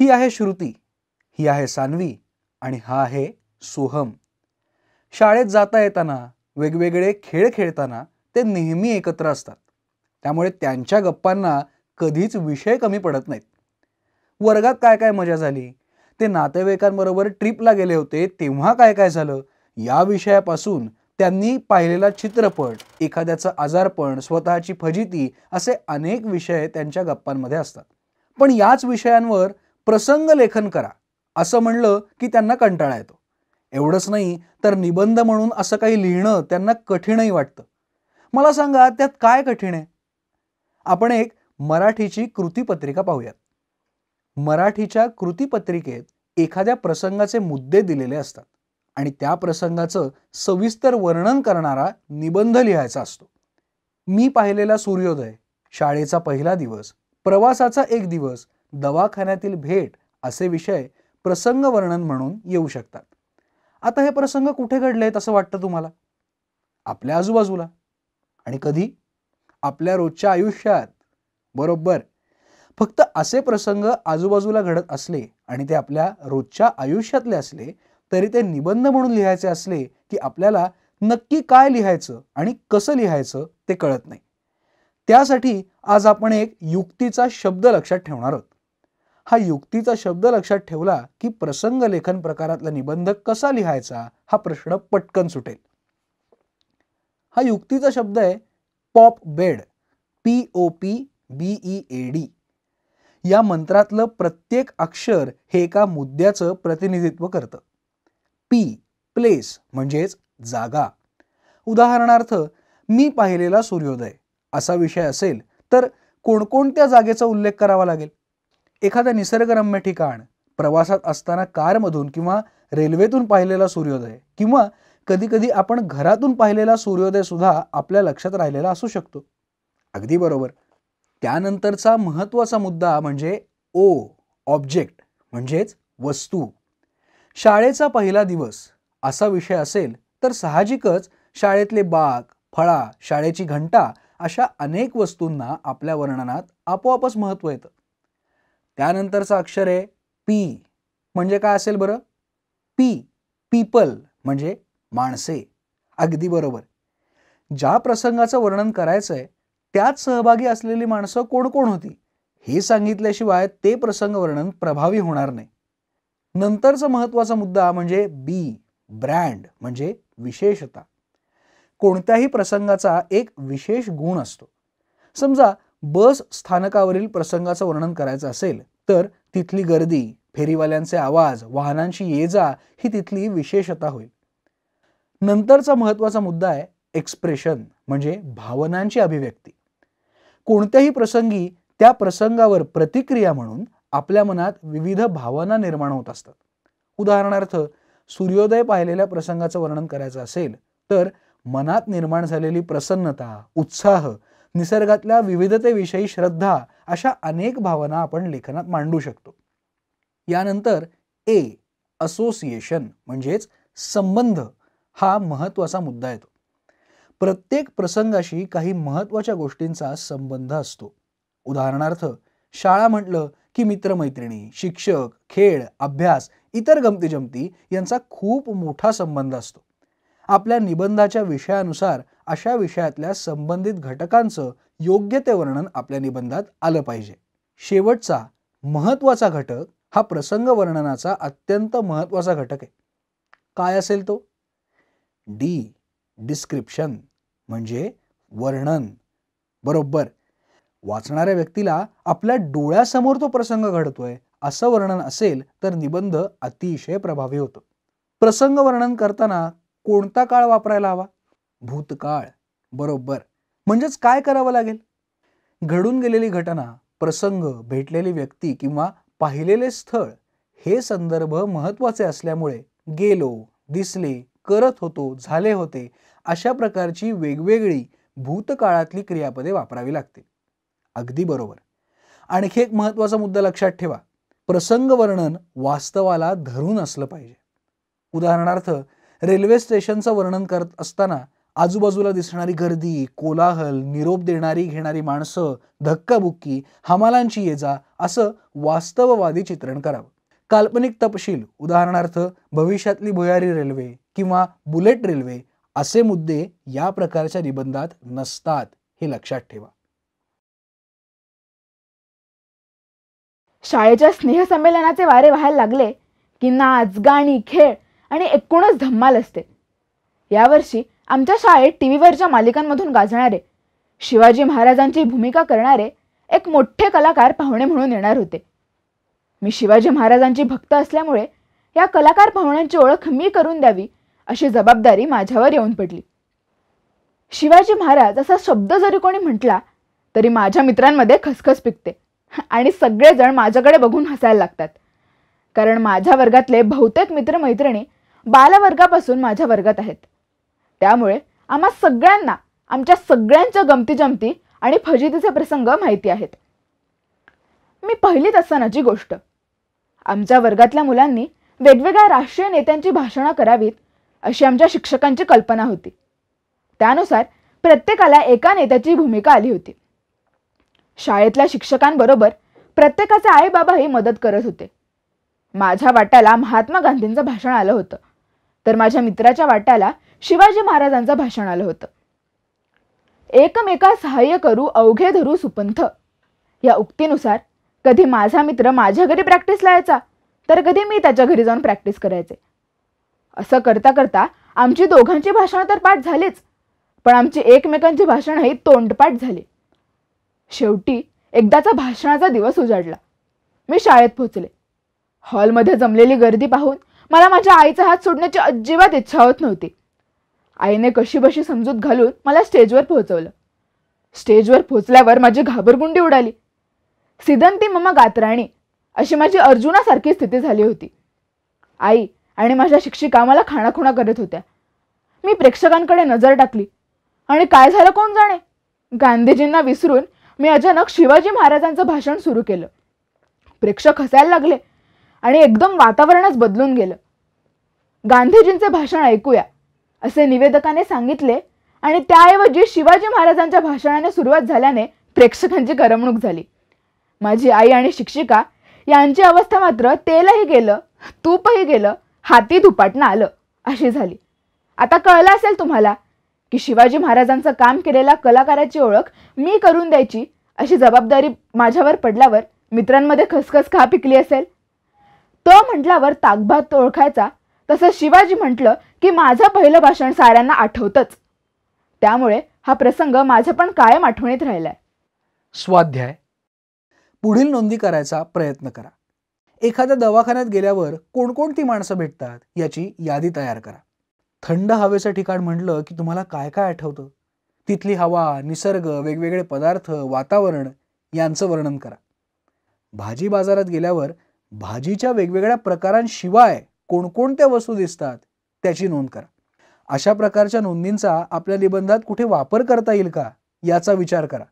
ही आहे श्रुती ही आहे सानवी आणि हा आहे सोहम शाळेत जाता येताना वेगवेगळे खेळ खेळताना ते नेहमी एकत्र असतात त्यामुळे त्यांच्या गप्पांना कधीच विषय कमी पडत नाहीत वर्गात काय काय मजा झाली ते नातेवाईकांबरोबर ट्रिपला गेले होते तेव्हा काय काय झालं या विषयापासून त्यांनी पाहिलेला चित्रपट एखाद्याचं आजारपण स्वतःची फजिती असे अनेक विषय त्यांच्या गप्पांमध्ये असतात पण याच विषयांवर प्रसंग लेखन करा असं म्हणलं की त्यांना कंटाळा येतो एवढंच नाही तर निबंध म्हणून असं काही लिहिणं त्यांना कठीणही वाटतं मला सांगा त्यात काय कठीण आहे आपण एक मराठीची कृतीपत्रिका पाहूयात मराठीच्या कृतीपत्रिकेत एखाद्या प्रसंगाचे मुद्दे दिलेले असतात आणि त्या प्रसंगाचं सविस्तर वर्णन करणारा निबंध लिहायचा असतो मी पाहिलेला सूर्योदय शाळेचा पहिला दिवस प्रवासाचा एक दिवस दवाखान्यातील भेट असे विषय प्रसंग वर्णन म्हणून येऊ शकतात आता हे प्रसंग कुठे घडलेत असं वाटतं तुम्हाला आपल्या आजूबाजूला आणि कधी आपल्या रोजच्या आयुष्यात बरोबर फक्त असे प्रसंग आजूबाजूला घडत असले आणि ते आपल्या रोजच्या आयुष्यातले असले तरी ते निबंध म्हणून लिहायचे असले की आपल्याला नक्की काय लिहायचं आणि कसं लिहायचं ते कळत नाही त्यासाठी आज आपण एक युक्तीचा शब्द लक्षात ठेवणार आहोत हा युक्तीचा शब्द लक्षात ठेवला की प्रसंग लेखन प्रकारातला निबंध कसा लिहायचा हा प्रश्न पटकन सुटेल हा युक्तीचा शब्द आहे pop bed P O P B E A D या मंत्रातलं प्रत्येक अक्षर हे एका मुद्द्याचं प्रतिनिधित्व करतं पी प्लेस म्हणजेच जागा उदाहरणार्थ मी पाहिलेला सूर्योदय असा विषय असेल तर कोणकोणत्या जागेचा उल्लेख करावा लागेल एखादं निसर्गरम्य ठिकाण प्रवासात असताना कारमधून किंवा रेल्वेतून पाहिलेला सूर्योदय किंवा कधीकधी आपण घरातून पाहिलेला सूर्योदय सुद्धा आपल्या लक्षात राहिलेला असू शकतो अगदी बरोबर त्यानंतरचा महत्त्वाचा मुद्दा म्हणजे ओ ऑब्जेक्ट म्हणजेच वस्तू शाळेचा पहिला दिवस असा विषय असेल तर साहजिकच शाळेतले बाग फळा शाळेची घंटा अशा अनेक वस्तूंना आपल्या वर्णनात आपोआपच महत्त्व येतं त्यानंतरचं अक्षर आहे पी म्हणजे काय असेल बरं पी पीपल म्हणजे माणसे अगदी बरोबर ज्या प्रसंगाचं वर्णन करायचंय त्यात सहभागी असलेली माणसं कोण कोण होती हे सांगितल्याशिवाय ते प्रसंग वर्णन प्रभावी होणार नाही नंतरचा महत्त्वाचा मुद्दा म्हणजे बी ब्रँड म्हणजे विशेषता कोणत्याही प्रसंगाचा एक विशेष गुण असतो समजा बस स्थानकावरील प्रसंगाचं वर्णन करायचं असेल तर तिथली गर्दी फेरीवाल्यांचे आवाज वाहनांची ये जा ही तिथली विशेषता होईल नंतरचा महत्त्वाचा मुद्दा आहे एक्सप्रेशन म्हणजे भावनांची अभिव्यक्ती कोणत्याही प्रसंगी त्या प्रसंगावर प्रतिक्रिया म्हणून आपल्या मनात विविध भावना निर्माण होत असतात उदाहरणार्थ सूर्योदय पाहिलेल्या प्रसंगाचं वर्णन करायचं असेल तर मनात निर्माण झालेली प्रसन्नता उत्साह निसर्गातल्या विविधतेविषयी श्रद्धा अशा अनेक भावना आपण लेखनात मांडू शकतो यानंतर ए असोसिएशन म्हणजेच संबंध हा महत्त्वाचा मुद्दा येतो प्रत्येक प्रसंगाशी काही महत्त्वाच्या गोष्टींचा संबंध असतो उदाहरणार्थ शाळा म्हटलं की मित्रमैत्रिणी शिक्षक खेळ अभ्यास इतर गमतीजमती यांचा खूप मोठा संबंध असतो आपल्या निबंधाच्या विषयानुसार अशा विषयातल्या संबंधित घटकांचं योग्य ते वर्णन आपल्या निबंधात आलं पाहिजे शेवटचा महत्त्वाचा घटक हा प्रसंग वर्णनाचा अत्यंत महत्त्वाचा घटक आहे काय असेल तो डी डिस्क्रिप्शन म्हणजे वर्णन बरोबर वाचणाऱ्या व्यक्तीला आपल्या डोळ्यासमोर तो प्रसंग घडतोय असं वर्णन असेल तर निबंध अतिशय प्रभावी होतो प्रसंग वर्णन करताना कोणता काळ वापरायला हवा भूतकाळ बरोबर म्हणजेच काय करावं लागेल घडून गेलेली घटना प्रसंग भेटलेली व्यक्ती किंवा पाहिलेले स्थळ हे संदर्भ महत्त्वाचे असल्यामुळे गेलो दिसले करत होतो झाले होते अशा प्रकारची वेगवेगळी भूतकाळातली क्रियापदे वापरावी लागतील अगदी बरोबर आणखी एक महत्त्वाचा मुद्दा लक्षात ठेवा प्रसंग वर्णन वास्तवाला धरून असलं पाहिजे उदाहरणार्थ रेल्वे स्टेशनचं वर्णन करत असताना आजूबाजूला दिसणारी गर्दी कोलाहल निरोप देणारी घेणारी माणसं धक्काबुक्की हमालांची ये जा असं वास्तववादी चित्रण करावं काल्पनिक तपशील उदाहरणार्थ भविष्यातली भुयारी रेल्वे किंवा बुलेट रेल्वे असे मुद्दे या प्रकारच्या निबंधात नसतात हे लक्षात ठेवा शाळेच्या स्नेहसंमेलनाचे वारे व्हायला लागले की नाच गाणी खेळ आणि एकूणच धम्माल असते यावर्षी आमच्या शाळेत टी व्हीवरच्या मालिकांमधून गाजणारे शिवाजी महाराजांची भूमिका करणारे एक मोठे कलाकार पाहुणे म्हणून येणार होते मी शिवाजी महाराजांची भक्त असल्यामुळे या कलाकार पाहुण्यांची ओळख मी करून द्यावी अशी जबाबदारी माझ्यावर येऊन पडली शिवाजी महाराज असा शब्द जरी कोणी म्हटला तरी माझ्या मित्रांमध्ये खसखस पिकते आणि सगळेजण माझ्याकडे बघून हसायला लागतात कारण माझ्या वर्गातले बहुतेक मित्रमैत्रिणी बालवर्गापासून माझ्या वर्गात आहेत त्यामुळे आम्हा सगळ्यांना आमच्या सगळ्यांच्या गमती जमती आणि फजितीचे प्रसंग माहिती आहेत मी पहिलीच असतानाची गोष्ट आमच्या वर्गातल्या मुलांनी वेगवेगळ्या राष्ट्रीय नेत्यांची भाषणं करावीत अशी आमच्या शिक्षकांची कल्पना होती त्यानुसार प्रत्येकाला एका नेत्याची भूमिका आली होती शाळेतल्या शिक्षकांबरोबर प्रत्येकाचे आई बाबाही मदत करत होते माझ्या वाट्याला महात्मा गांधींचं भाषण आलं होतं तर माझ्या मित्राच्या वाट्याला शिवाजी महाराजांचं भाषण आलं होतं एकमेका सहाय्य करू अवघे धरू सुपंथ या उक्तीनुसार कधी माझा मित्र माझ्या घरी प्रॅक्टिसला यायचा तर कधी मी त्याच्या घरी जाऊन प्रॅक्टिस करायचे असं करता करता आमची दोघांची भाषणं तर पाठ झालीच पण आमची एकमेकांची भाषणंही तोंडपाठ झाली शेवटी एकदाचा भाषणाचा दिवस उजाडला मी शाळेत पोचले हॉलमध्ये जमलेली गर्दी पाहून मला माझ्या आईचा हात सोडण्याची अजिबात इच्छा होत नव्हती आईने कशीबशी समजूत घालून मला स्टेजवर पोहोचवलं स्टेजवर पोहोचल्यावर माझी घाबरगुंडी उडाली सिदंती ममा गात्राणी अशी माझी अर्जुनासारखी स्थिती झाली होती आई आणि माझ्या शिक्षिका मला खाणाखुणा करत होत्या मी प्रेक्षकांकडे नजर टाकली आणि काय झालं कोण जाणे गांधीजींना विसरून मी अचानक शिवाजी महाराजांचं भाषण सुरू केलं प्रेक्षक हसायला लागले आणि एकदम वातावरणच बदलून गेलं गांधीजींचे भाषण ऐकूया असे निवेदकाने सांगितले आणि त्याऐवजी शिवाजी महाराजांच्या भाषणाने सुरुवात झाल्याने प्रेक्षकांची करमणूक झाली माझी आई आणि शिक्षिका यांची अवस्था मात्र तेलही गेलं तूपही गेलं हाती दुपाटणं आलं अशी झाली आता कळलं असेल तुम्हाला की शिवाजी महाराजांचं काम केलेल्या कलाकाराची ओळख मी करून द्यायची अशी जबाबदारी माझ्यावर पडल्यावर मित्रांमध्ये खसखस खा पिकली असेल तो म्हटल्यावर ताकभात ओळखायचा तसं शिवाजी म्हटलं की माझं पहिलं भाषण साऱ्यांना आठवतच त्यामुळे हा प्रसंग माझ्या पण कायम आठवणीत राहिलाय स्वाध्याय पुढील नोंदी करायचा प्रयत्न करा एखाद्या दवाखान्यात गेल्यावर कोणकोणती माणसं भेटतात याची यादी तयार करा थंड हवेचं ठिकाण म्हटलं की तुम्हाला काय काय आठवतं तिथली हवा निसर्ग वेगवेगळे पदार्थ वातावरण यांचं वर्णन करा भाजी बाजारात गेल्यावर भाजीच्या वेगवेगळ्या प्रकारांशिवाय कोणकोणत्या वस्तू दिसतात त्याची नोंद करा अशा प्रकारच्या नोंदींचा आपल्या निबंधात कुठे वापर करता येईल का याचा विचार करा